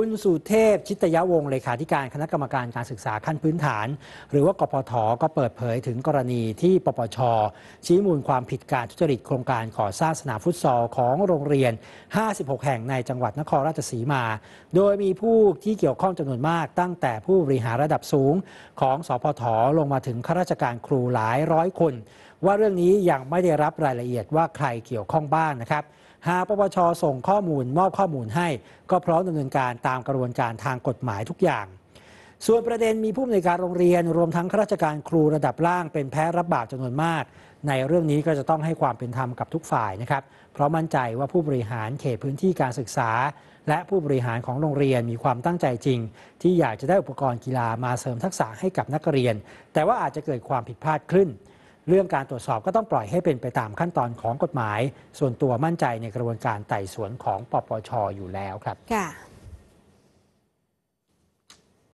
คุณสุเทพ ชิตยะวงศ์เลขาธิการคณะกรรมการการศึกษา ขั้นพื้นฐาน หรือว่ากพทก็เปิดเผยถึงกรณีที่ปปชชี้มูลความผิดการทุจริตโครงการก่อสร้างสนามฟุตซอลของโรงเรียน 56 แห่งในจังหวัดนครราชสีมา โดยมีผู้ที่เกี่ยวข้องจำนวนมากตั้งแต่ผู้บริหารระดับสูง ของสพทลงมาถึงข้าราชการครูหลายร้อยคน ว่าเรื่องนี้ยังไม่ได้รับรายละเอียดว่าใครเกี่ยวข้องบ้างนะครับหากปปชส่งข้อมูล มอบข้อมูลให้ ก็พร้อมดำเนินการตามกระบวนการทางกฎหมายทุกอย่าง ส่วนประเด็นมีผู้อำนวยการโรงเรียน รวมทั้งข้าราชการครูระดับล่างเป็นแพ้รับบาปจำนวนมาก ในเรื่องนี้ก็จะต้องให้ความเป็นธรรมกับทุกฝ่ายนะครับเพราะมั่นใจว่าผู้บริหารเขตพื้นที่การศึกษา และผู้บริหารของโรงเรียนมีความตั้งใจจริง ที่อยากจะได้อุปกรณ์กีฬามาเสริมทักษะให้กับนักเรียน แต่ว่าอาจจะเกิดความผิดพลาดขึ้นเรื่องการตรวจสอบก็ต้องปล่อยให้เป็นไปตามขั้นตอนของกฎหมาย ส่วนตัวมั่นใจในกระบวนการไต่สวนของปปช อยู่แล้วครับ ค่ะ